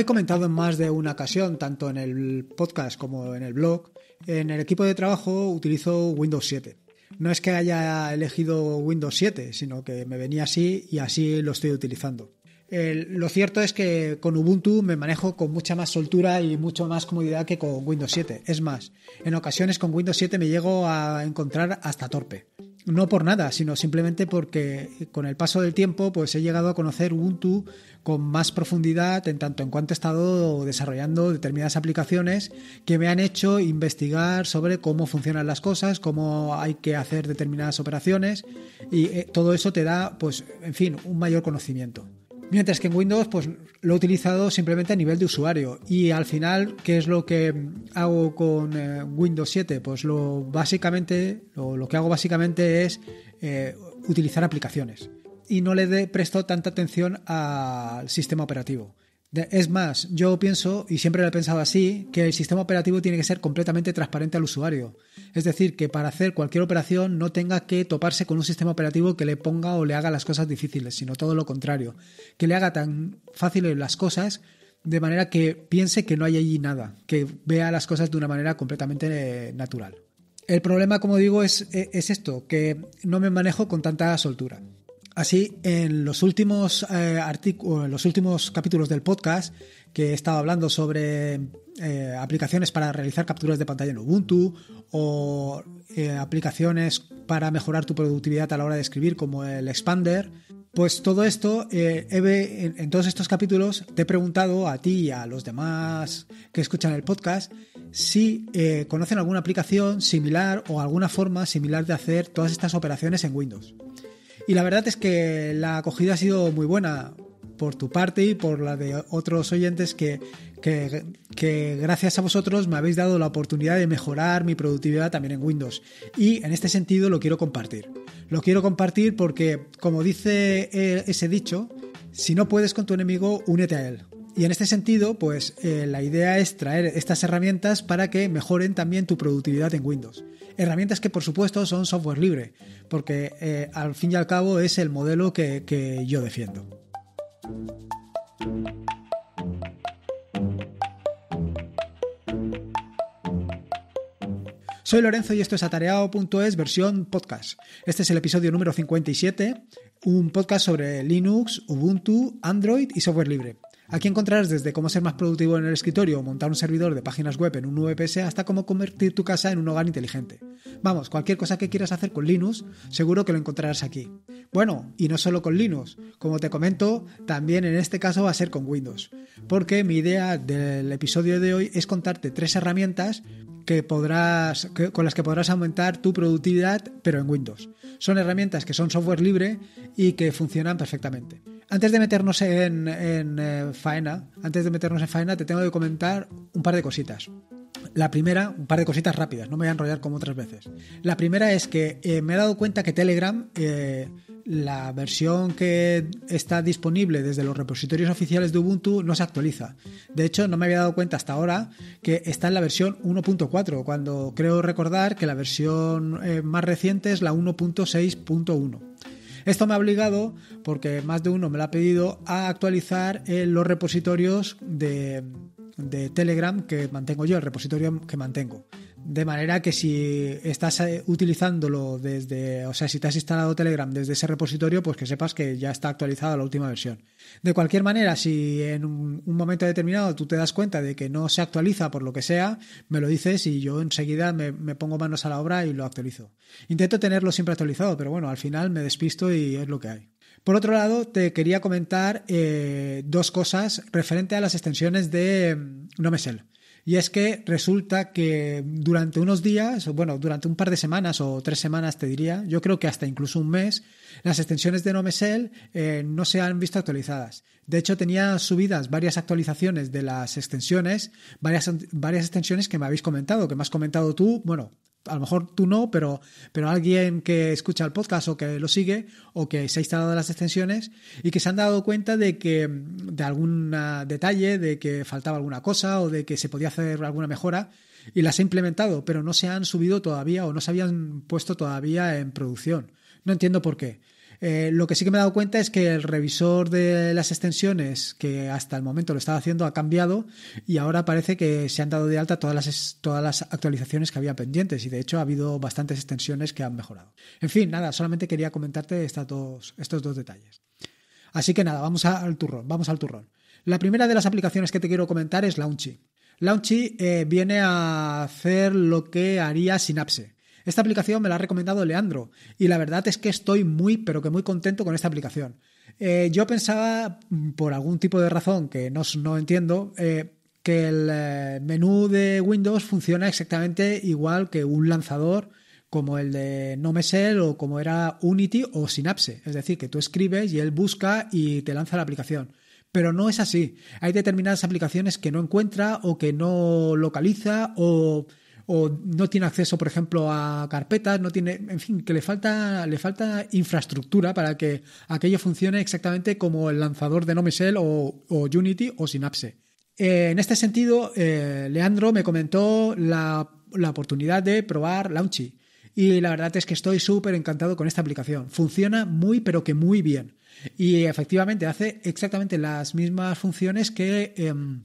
He comentado en más de una ocasión, tanto en el podcast como en el blog, en el equipo de trabajo utilizo Windows 7. No es que haya elegido Windows 7, sino que me venía así y así lo estoy utilizando. lo cierto es que con Ubuntu me manejo con mucha más soltura y mucho más comodidad que con Windows 7. Es más, en ocasiones con Windows 7 me llego a encontrar hasta torpe no por nada, sino simplemente porque con el paso del tiempo pues he llegado a conocer Ubuntu con más profundidad en tanto en cuanto he estado desarrollando determinadas aplicaciones que me han hecho investigar sobre cómo funcionan las cosas, cómo hay que hacer determinadas operaciones y eh, todo eso te da pues en fin, un mayor conocimiento. Mientras que en Windows pues, lo he utilizado simplemente a nivel de usuario. Y al final, ¿qué es lo que hago con eh, Windows 7? Pues lo, básicamente, lo, que hago básicamente es eh, utilizar aplicaciones. Y no le presto tanta atención al sistema operativo. Es más, yo pienso, y siempre lo he pensado así, que el sistema operativo tiene que ser completamente transparente al usuario. Es decir, que para hacer cualquier operación no tenga que toparse con un sistema operativo que le ponga o le haga las cosas difíciles, sino todo lo contrario, que le haga tan fáciles las cosas de manera que piense que no hay allí nada, que vea las cosas de una manera completamente eh, natural. El problema, como digo, es, eh, es esto, que no me manejo con tanta soltura. Así, en los últimos, eh, en los últimos capítulos del podcast, que he estado hablando sobre eh, aplicaciones para realizar capturas de pantalla en Ubuntu o eh, aplicaciones para mejorar tu productividad a la hora de escribir como el Expander, pues todo esto, en, todos estos capítulos te he preguntado a ti y a los demás que escuchan el podcast si conocen alguna aplicación similar o alguna forma similar de hacer todas estas operaciones en Windows. Y la verdad es que la acogida ha sido muy buena por tu parte y por la de otros oyentes que, gracias a vosotros me habéis dado la oportunidad de mejorar mi productividad también en Windows. Y en este sentido lo quiero compartir. Lo quiero compartir porque, como dice ese dicho, si no puedes con tu enemigo, únete a él. Y en este sentido, pues eh, la idea es traer estas herramientas para que mejoren también tu productividad en Windows. Herramientas que por supuesto son software libre, porque eh, al fin y al cabo es el modelo que, yo defiendo. Soy Lorenzo y esto es atareado.es versión podcast. Este es el episodio número 57, un podcast sobre Linux, Ubuntu, Android y software libre. Aquí encontrarás desde cómo ser más productivo en el escritorio montar un servidor de páginas web en un VPS hasta cómo convertir tu casa en un hogar inteligente. Vamos, cualquier cosa que quieras hacer con Linux, seguro que lo encontrarás aquí. Bueno, y no solo con Linux, como te comento, también en este caso va a ser con Windows, porque mi idea del episodio de hoy es contarte tres herramientas podrás, con las que podrás aumentar tu productividad, pero en Windows. Son herramientas que son software libre y que funcionan perfectamente. Antes de meternos en, eh, faena, antes de meternos en faena, te tengo que comentar un par de cositas. La primera, un par de cositas rápidas, no me voy a enrollar como otras veces. La primera es que eh, me he dado cuenta que Telegram eh, la versión que está disponible desde los repositorios oficiales de Ubuntu no se actualiza. De hecho, no me había dado cuenta hasta ahora que está en la versión 1.4, cuando creo recordar que la versión eh, más reciente es la 1.6.1. Esto me ha obligado, porque más de uno me lo ha pedido, a actualizar eh, los repositorios de, de Telegram que mantengo yo, el repositorio que mantengo. De manera que si estás eh, utilizándolo desde, o sea, si te has instalado Telegram desde ese repositorio, pues que sepas que ya está actualizada la última versión. De cualquier manera, si en un, momento determinado tú te das cuenta de que no se actualiza por lo que sea, me lo dices y yo enseguida me, pongo manos a la obra y lo actualizo. Intento tenerlo siempre actualizado, pero bueno, al final me despisto y es lo que hay. Por otro lado, te quería comentar eh, dos cosas referente a las extensiones de mm, NoMesel. Y es que resulta que durante unos días, bueno, durante un par de semanas o tres semanas te diría, yo creo que hasta incluso un mes, las extensiones de Nomesel eh, no se han visto actualizadas. De hecho, tenía subidas varias actualizaciones de las extensiones, varias, varias extensiones que me habéis comentado, que me has comentado tú, bueno, a lo mejor tú no, pero, pero alguien que escucha el podcast o que lo sigue o que se ha instalado las extensiones y que se han dado cuenta de que de algún detalle, de que faltaba alguna cosa o de que se podía hacer alguna mejora y las ha implementado, pero no se han subido todavía o no se habían puesto todavía en producción. No entiendo por qué. Eh, lo que sí que me he dado cuenta es que el revisor de las extensiones, que hasta el momento lo estaba haciendo, ha cambiado y ahora parece que se han dado de alta todas las, todas las actualizaciones que había pendientes y de hecho ha habido bastantes extensiones que han mejorado. En fin, nada, solamente quería comentarte estos dos, detalles. Así que nada, vamos al turrón, vamos al turrón. La primera de las aplicaciones que te quiero comentar es Launchy. Launchy eh, viene a hacer lo que haría Synapse. Esta aplicación me la ha recomendado Leandro y la verdad es que estoy muy, pero que muy contento con esta aplicación. Eh, yo pensaba, mm, por algún tipo de razón que no, no entiendo, eh, que el eh, menú de Windows funciona exactamente igual que un lanzador como el de NoMesel o como era Unity o Synapse. Es decir, que tú escribes y él busca y te lanza la aplicación. Pero no es así. Hay determinadas aplicaciones que no encuentra o que no localiza o o no tiene acceso, por ejemplo, a carpetas, no tiene, en fin, que le falta, le falta infraestructura para que aquello funcione exactamente como el lanzador de Nomesel o, o Unity o Synapse. Eh, en este sentido, eh, Leandro me comentó la, oportunidad de probar Launchy y la verdad es que estoy súper encantado con esta aplicación. Funciona muy, pero que muy bien. Y efectivamente hace exactamente las mismas funciones que, em,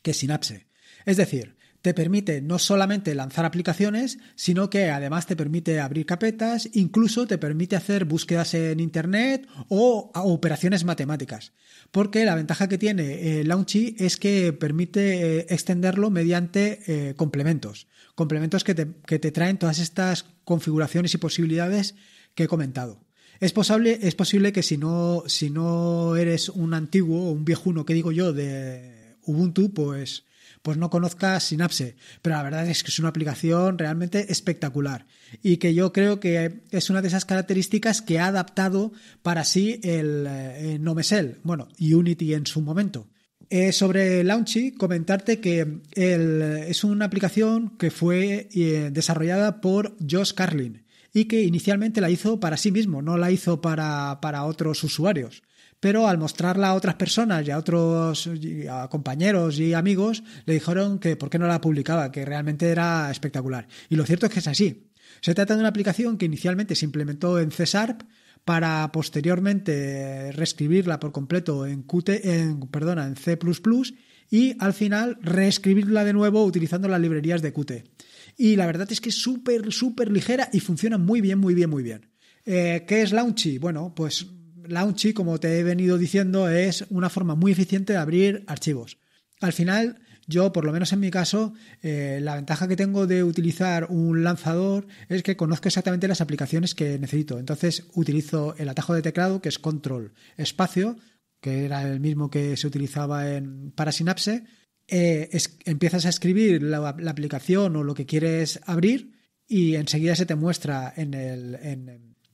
que Synapse. Es decir, te permite no solamente lanzar aplicaciones, sino que además te permite abrir carpetas, incluso te permite hacer búsquedas en Internet o operaciones matemáticas. Porque la ventaja que tiene eh, Launchy es que permite eh, extenderlo mediante eh, complementos. Complementos que te, traen todas estas configuraciones y posibilidades que he comentado. Es posible, es posible que si no, si no eres un antiguo o un viejuno, que digo yo, de Ubuntu, pues pues no conozca Synapse, pero la verdad es que es una aplicación realmente espectacular y que yo creo que es una de esas características que ha adaptado para sí el, eh, eh, Nomesel, bueno, Unity en su momento. Eh, sobre Launchy, comentarte que es una aplicación que fue desarrollada por Josh Carlin y que inicialmente la hizo para sí mismo, no la hizo para otros usuarios pero al mostrarla a otras personas y a otros compañeros y amigos, le dijeron que por qué no la publicaba, que realmente era espectacular. Y lo cierto es que es así. Se trata de una aplicación que inicialmente se implementó en C Sharp para posteriormente reescribirla por completo en, en, en C++ y al final reescribirla de nuevo utilizando las librerías de Qt. Y la verdad es que es súper, súper ligera y funciona muy bien, muy bien, muy bien. Eh, ¿Qué es Launchy? Bueno, pues Launchy, como te he venido diciendo, es una forma muy eficiente de abrir archivos. Al final, yo, por lo menos en mi caso, eh, la ventaja que tengo de utilizar un lanzador es que conozco exactamente las aplicaciones que necesito. Entonces utilizo el atajo de teclado, que es control espacio, que era el mismo que se utilizaba en, para Synapse. Eh, empiezas a escribir la, aplicación o lo que quieres abrir y enseguida se te muestra en el,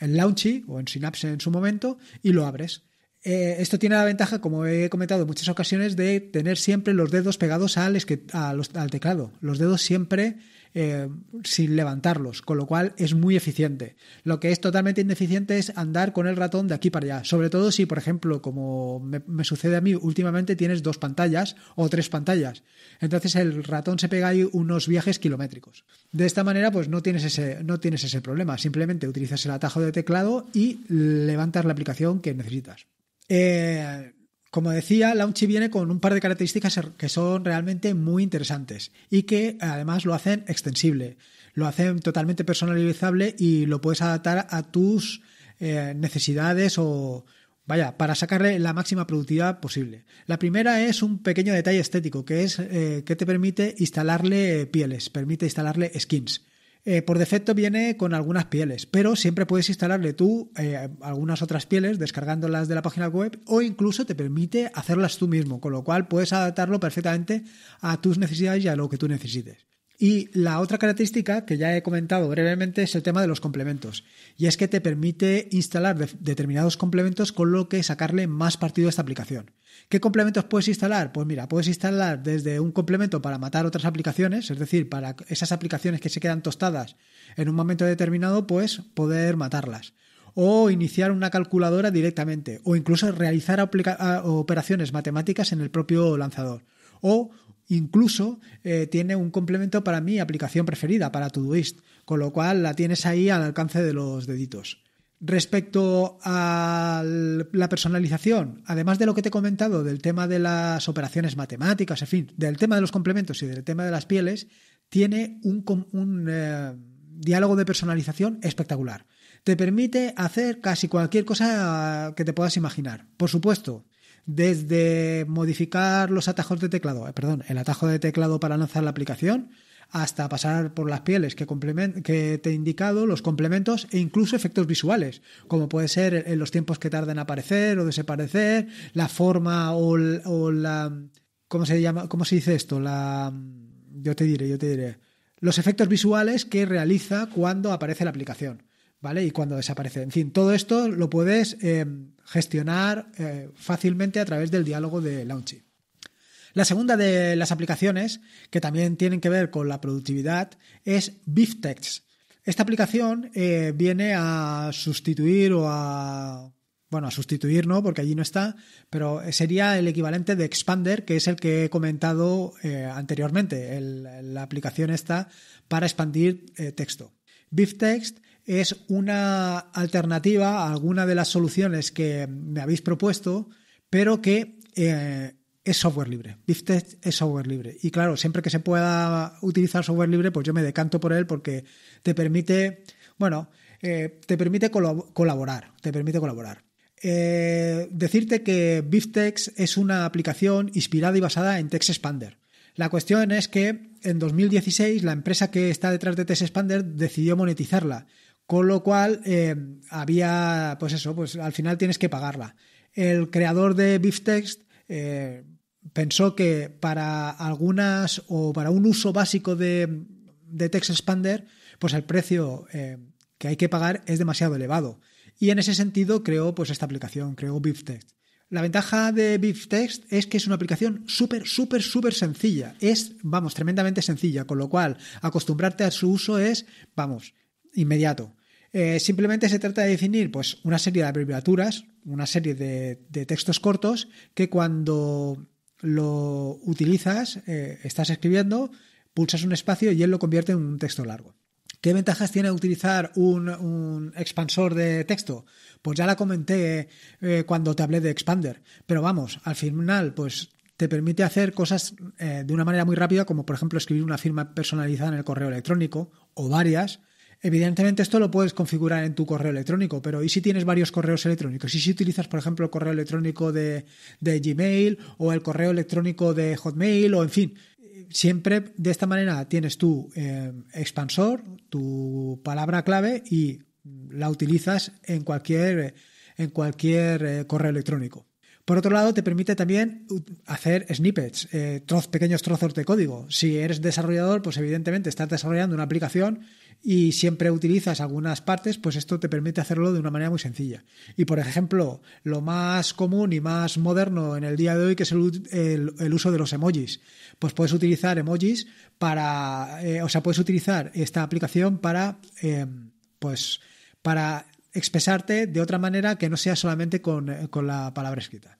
en Launchy o en Synapse en su momento y lo abres. Eh, esto tiene la ventaja, como he comentado en muchas ocasiones, de tener siempre los dedos pegados al, a al teclado. Los dedos siempre eh, sin levantarlos, con lo cual es muy eficiente. Lo que es totalmente ineficiente es andar con el ratón de aquí para allá, sobre todo si, por ejemplo, como me, sucede a mí últimamente, tienes dos pantallas o tres pantallas. Entonces el ratón se pega ahí unos viajes kilométricos. De esta manera, pues no tienes ese, no tienes ese problema, simplemente utilizas el atajo de teclado y levantas la aplicación que necesitas. Eh, como decía, Launchy viene con un par de características er, que son realmente muy interesantes y que además lo hacen extensible, lo hacen totalmente personalizable y lo puedes adaptar a tus eh, necesidades o, Vaya, para sacarle la máxima productividad posible. La primera es un pequeño detalle estético, que es eh, que te permite instalarle pieles, permite instalarle skins. Eh, por defecto viene con algunas pieles, pero siempre puedes instalarle tú eh, algunas otras pieles descargándolas de la página web o incluso te permite hacerlas tú mismo, con lo cual puedes adaptarlo perfectamente a tus necesidades y a lo que tú necesites. Y la otra característica que ya he comentado brevemente es el tema de los complementos. Y es que te permite instalar determinados complementos con lo que sacarle más partido a esta aplicación. ¿Qué complementos puedes instalar? Pues mira, puedes instalar desde un complemento para matar otras aplicaciones, es decir, para esas aplicaciones que se quedan tostadas en un momento determinado, pues poder matarlas. O iniciar una calculadora directamente. O incluso realizar operaciones matemáticas en el propio lanzador o Incluso eh, tiene un complemento para mi aplicación preferida, para Todoist, con lo cual la tienes ahí al alcance de los deditos. Respecto a la personalización, además de lo que te he comentado del tema de las operaciones matemáticas, en fin, del tema de los complementos y del tema de las pieles, tiene un, eh, diálogo de personalización espectacular. Te permite hacer casi cualquier cosa que te puedas imaginar. Por supuesto, desde modificar los atajos de teclado, eh, perdón, el atajo de teclado para lanzar la aplicación, hasta pasar por las pieles que, que, te he indicado, los complementos e incluso efectos visuales, como puede ser en los tiempos que tardan en aparecer o desaparecer, la forma o, la... ¿Cómo se llama? ¿Cómo se dice esto? La... Yo te diré, yo te diré. Los efectos visuales que realiza cuando aparece la aplicación. Y cuando desaparece. En fin, todo esto lo puedes eh, gestionar eh, fácilmente a través del diálogo de Launchy. La segunda de las aplicaciones, que también tienen que ver con la productividad, es BifText. Esta aplicación eh, viene a sustituir o a bueno, a sustituir no, porque allí no está, pero sería el equivalente de Expander, que es el que he comentado anteriormente, la aplicación está para expandir texto. BifText es una alternativa a alguna de las soluciones que me habéis propuesto, pero que eh, es software libre. Biftex es software libre. Y claro, siempre que se pueda utilizar software libre, pues yo me decanto por él porque te permite, bueno, eh, te permite colaborar, te permite colaborar. Eh, decirte que BifTex es una aplicación inspirada y basada en Tex Expander. La cuestión es que en 2016 la empresa que está detrás de Tex Expander decidió monetizarla con lo cual, em, había, pues eso, pues al final tienes que pagarla. El creador de BeefText eh, pensó que para algunas o para un uso básico de, Text Expander, pues el precio em, que hay que pagar es demasiado elevado. Y en ese sentido creó pues esta aplicación, creó BeefText. La ventaja de BeefText es que es una aplicación súper, súper, súper sencilla. Es, vamos, tremendamente sencilla, con lo cual acostumbrarte a su uso es, vamos, inmediato. Eh, simplemente se trata de definir pues, una serie de abreviaturas, una serie de, textos cortos que cuando lo utilizas, eh, estás escribiendo, pulsas un espacio y él lo convierte en un texto largo. ¿Qué ventajas tiene utilizar un, expansor de texto? Pues ya la comenté eh, cuando te hablé de Expander, pero vamos, al final, pues te permite hacer cosas de una manera muy rápida, como por ejemplo escribir una firma personalizada en el correo electrónico o varias, Evidentemente esto lo puedes configurar en tu correo electrónico, pero ¿y si tienes varios correos electrónicos? ¿Y si utilizas, por ejemplo, el correo electrónico de, Gmail o el correo electrónico de Hotmail o en fin? Siempre de esta manera tienes tu eh, expansor, tu palabra clave y la utilizas en cualquier, eh, en cualquier eh, correo electrónico. Por otro lado, te permite también hacer snippets, eh, pequeños trozos de código. Si eres desarrollador, pues evidentemente estás desarrollando una aplicación y siempre utilizas algunas partes, pues esto te permite hacerlo de una manera muy sencilla. Y por ejemplo, lo más común y más moderno en el día de hoy que es el, uso de los emojis. Pues puedes utilizar emojis para, eh, o sea, puedes utilizar esta aplicación para, eh, pues, para expresarte de otra manera que no sea solamente con eh, la palabra escrita.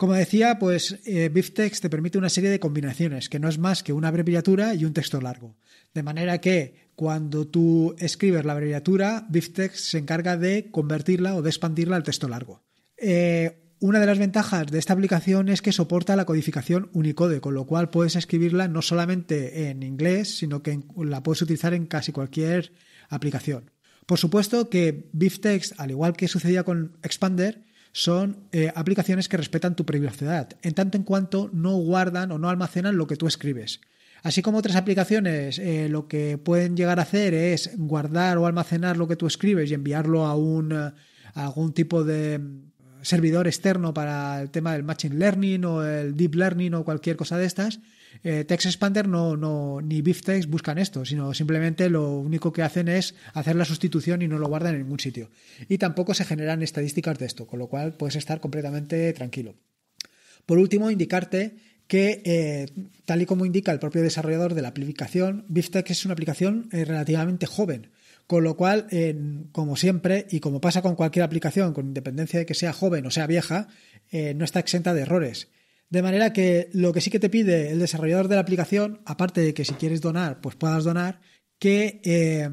Como decía, pues eh, te permite una serie de combinaciones, que no es más que una abreviatura y un texto largo. De manera que cuando tú escribes la abreviatura, Biftex se encarga de convertirla o de expandirla al texto largo. Eh, una de las ventajas de esta aplicación es que soporta la codificación Unicode, con lo cual puedes escribirla no solamente en inglés, sino que la puedes utilizar en casi cualquier aplicación. Por supuesto que Biftex, al igual que sucedía con Expander, son eh, aplicaciones que respetan tu privacidad, en tanto en cuanto no guardan o no almacenan lo que tú escribes. Así como otras aplicaciones eh, lo que pueden llegar a hacer es guardar o almacenar lo que tú escribes y enviarlo a, un, a algún tipo de mm, servidor externo para el tema del Machine Learning o el Deep Learning o cualquier cosa de estas, eh, Text Expander no, no, ni Biftex buscan esto, sino simplemente lo único que hacen es hacer la sustitución y no lo guardan en ningún sitio. Y tampoco se generan estadísticas de esto, con lo cual puedes estar completamente tranquilo. Por último, indicarte que, eh, tal y como indica el propio desarrollador de la aplicación, Biftex es una aplicación eh, relativamente joven. Con lo cual, como siempre, y como pasa con cualquier aplicación, con independencia de que sea joven o sea vieja, no está exenta de errores. De manera que lo que sí que te pide el desarrollador de la aplicación, aparte de que si quieres donar, pues puedas donar, que eh,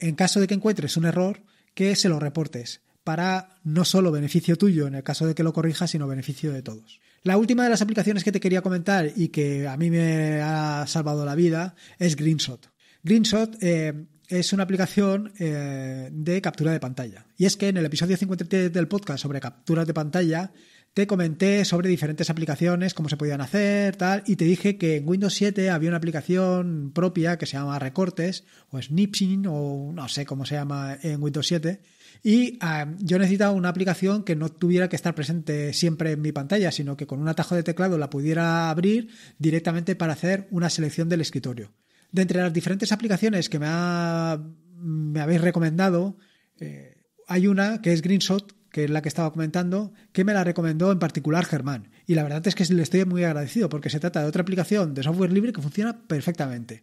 en caso de que encuentres un error, que se lo reportes para no solo beneficio tuyo en el caso de que lo corrijas, sino beneficio de todos. La última de las aplicaciones que te quería comentar y que a mí me ha salvado la vida es Greenshot. Greenshot eh, es una aplicación eh, de captura de pantalla. Y es que en el episodio 53 del podcast sobre capturas de pantalla te comenté sobre diferentes aplicaciones, cómo se podían hacer, tal, y te dije que en Windows 7 había una aplicación propia que se llama Recortes, o Snipsing, o no sé cómo se llama en Windows 7, y yo necesitaba una aplicación que no tuviera que estar presente siempre en mi pantalla, sino que con un atajo de teclado la pudiera abrir directamente para hacer una selección del escritorio. De entre las diferentes aplicaciones que me, me habéis recomendado, eh, hay una que es Greenshot, que es la que estaba comentando, que me la recomendó en particular Germán. Y la verdad es que le estoy muy agradecido porque se trata de otra aplicación de software libre que funciona perfectamente.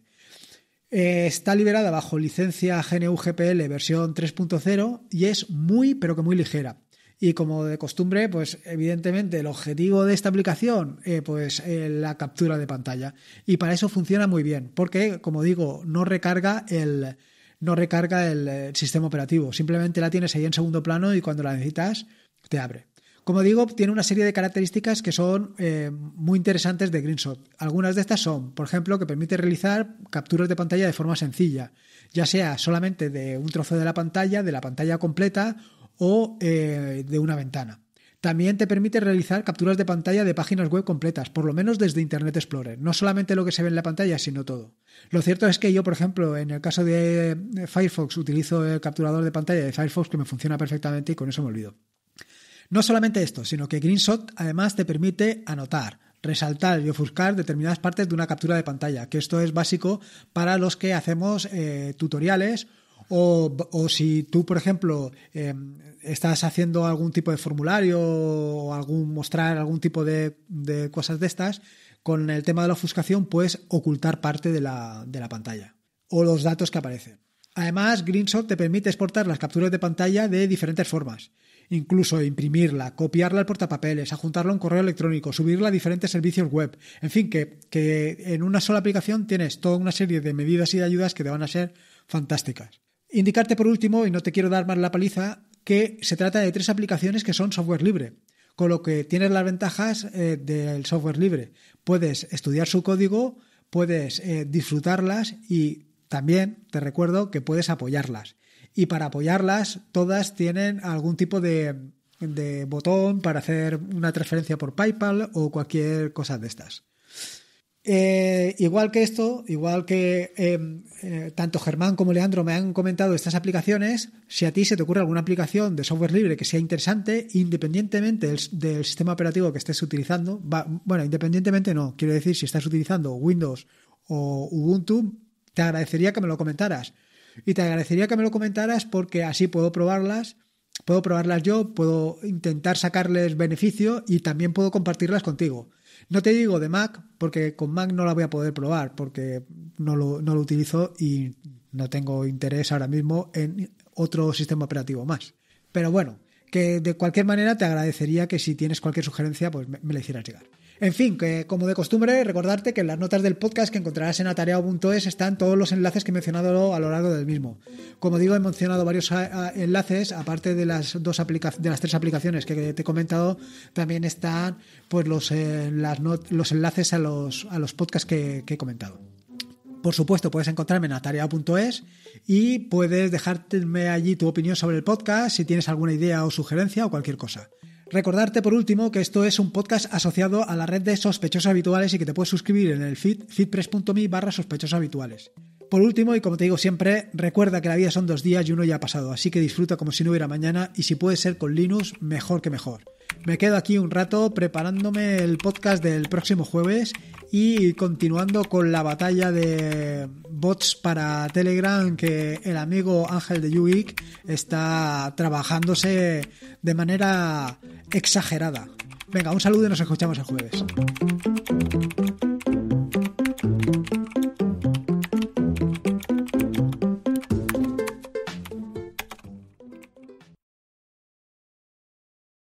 Eh, está liberada bajo licencia GNU GPL versión 3.0 y es muy, pero que muy ligera. Y como de costumbre, pues evidentemente el objetivo de esta aplicación, es eh, pues eh, la captura de pantalla. Y para eso funciona muy bien, porque como digo, no recarga el, no recarga el, eh, sistema operativo. Simplemente la tienes ahí en segundo plano y cuando la necesitas te abre. Como digo, tiene una serie de características que son eh, muy interesantes de GreenShot. Algunas de estas son, por ejemplo, que permite realizar capturas de pantalla de forma sencilla, ya sea solamente de un trozo de la pantalla, de la pantalla completa o eh, de una ventana. También te permite realizar capturas de pantalla de páginas web completas, por lo menos desde Internet Explorer, no solamente lo que se ve en la pantalla, sino todo. Lo cierto es que yo, por ejemplo, en el caso de Firefox utilizo el capturador de pantalla de Firefox que me funciona perfectamente y con eso me olvido. No solamente esto, sino que Greenshot además te permite anotar, resaltar y ofuscar determinadas partes de una captura de pantalla, que esto es básico para los que hacemos eh, tutoriales o, si tú, por ejemplo, em, estás haciendo algún tipo de formulario o algún, mostrar algún tipo de, cosas de estas, con el tema de la ofuscación puedes ocultar parte de la, pantalla o los datos que aparecen. Además, Greenshot te permite exportar las capturas de pantalla de diferentes formas incluso imprimirla, copiarla al portapapeles, adjuntarla a un correo electrónico, subirla a diferentes servicios web. En fin, que, que, en una sola aplicación tienes toda una serie de medidas y de ayudas que te van a ser fantásticas. Indicarte por último, y no te quiero dar más la paliza, que se trata de tres aplicaciones que son software libre, con lo que tienes las ventajas eh, del software libre. Puedes estudiar su código, puedes eh, disfrutarlas y también te recuerdo que puedes apoyarlas. Y para apoyarlas, todas tienen algún tipo de, de botón para hacer una transferencia por PayPal o cualquier cosa de estas. Eh, igual que esto, igual que em, eh, tanto Germán como Leandro me han comentado estas aplicaciones, si a ti se te ocurre alguna aplicación de software libre que sea interesante, independientemente del, sistema operativo que estés utilizando, bueno, independientemente no, quiero decir, si estás utilizando Windows o Ubuntu, te agradecería que me lo comentaras. Y te agradecería que me lo comentaras porque así puedo probarlas, puedo probarlas yo, puedo intentar sacarles beneficio y también puedo compartirlas contigo. No te digo de Mac, porque con Mac no la voy a poder probar, porque no lo, no lo utilizo y no tengo interés ahora mismo en otro sistema operativo más. Pero bueno, que de cualquier manera te agradecería que si tienes cualquier sugerencia, pues me, la hicieras llegar. En fin, que como de costumbre, recordarte que en las notas del podcast que encontrarás en atareado.es están todos los enlaces que he mencionado a lo largo del mismo. Como digo, he mencionado varios ah, ah, enlaces, aparte de las dos de las tres aplicaciones que te he comentado, también están pues los, eh, las los enlaces a los, a los podcasts que he comentado. Por supuesto, puedes encontrarme en atareado.es y puedes dejarme allí tu opinión sobre el podcast, si tienes alguna idea o sugerencia o cualquier cosa. Recordarte por último que esto es un podcast asociado a la red de sospechosos habituales y que te puedes suscribir en el feed feedpress.me barra sospechosos habituales. Por último, y como te digo siempre, recuerda que la vida son dos días y uno ya ha pasado, así que disfruta como si no hubiera mañana y si puede ser con Linux, mejor que mejor. Me quedo aquí un rato preparándome el podcast del próximo jueves y continuando con la batalla de bots para Telegram que el amigo Ángel de Yuik está trabajándose de manera exagerada. Venga, un saludo y nos escuchamos el jueves.